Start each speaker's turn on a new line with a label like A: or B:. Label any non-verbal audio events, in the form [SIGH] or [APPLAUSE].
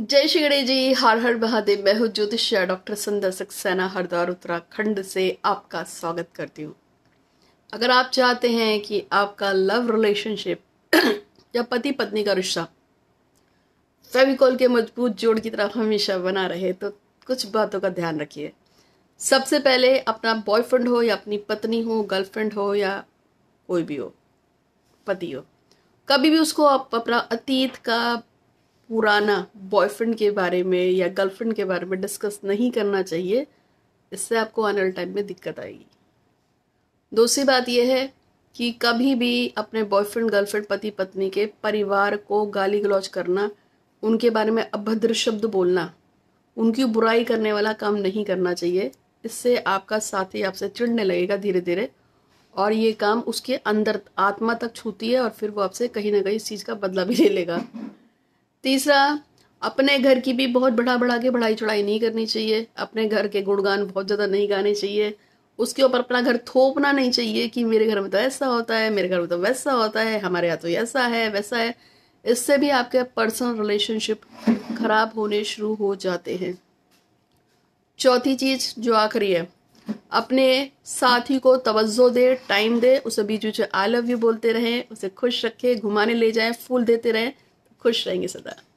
A: जय श्री गणेश जी हर हर महादेव मैं हूँ ज्योतिष डॉक्टर संदर सक्सेना हरद्वार उत्तराखंड से आपका स्वागत करती हूँ अगर आप चाहते हैं कि आपका लव रिलेशनशिप [CLEARS THROAT] या पति पत्नी का रिश्ता फेविकॉल के मजबूत जोड़ की तरफ हमेशा बना रहे तो कुछ बातों का ध्यान रखिए सबसे पहले अपना बॉयफ्रेंड हो या अपनी पत्नी हो गर्लफ्रेंड हो या कोई भी हो पति हो कभी भी उसको आप अपना अतीत का पुराना बॉयफ्रेंड के बारे में या गर्लफ्रेंड के बारे में डिस्कस नहीं करना चाहिए इससे आपको आने वाले टाइम में दिक्कत आएगी दूसरी बात यह है कि कभी भी अपने बॉयफ्रेंड गर्लफ्रेंड पति पत्नी के परिवार को गाली गलौज करना उनके बारे में अभद्र शब्द बोलना उनकी बुराई करने वाला काम नहीं करना चाहिए इससे आपका साथी आपसे चिड़ने लगेगा धीरे धीरे और ये काम उसके अंदर आत्मा तक छूती है और फिर वो आपसे कहीं ना कहीं इस चीज़ का बदला भी ले लेगा तीसरा अपने घर की भी बहुत बढ़ा बढ़ा के बढ़ाई चढ़ाई नहीं करनी चाहिए अपने घर के गुणगान बहुत ज़्यादा नहीं गाने चाहिए उसके ऊपर अपना घर थोपना नहीं चाहिए कि मेरे घर में तो ऐसा होता है मेरे घर में तो वैसा होता है हमारे यहाँ तो ऐसा है वैसा है इससे भी आपके पर्सनल रिलेशनशिप खराब होने शुरू हो जाते हैं चौथी चीज जो आखिरी है अपने साथी को तवज्जो दे टाइम दे उसे बीच बीच आई लव यू बोलते रहें उसे खुश रखें घुमाने ले जाएं फूल देते रहें खुश रहेंगे सदा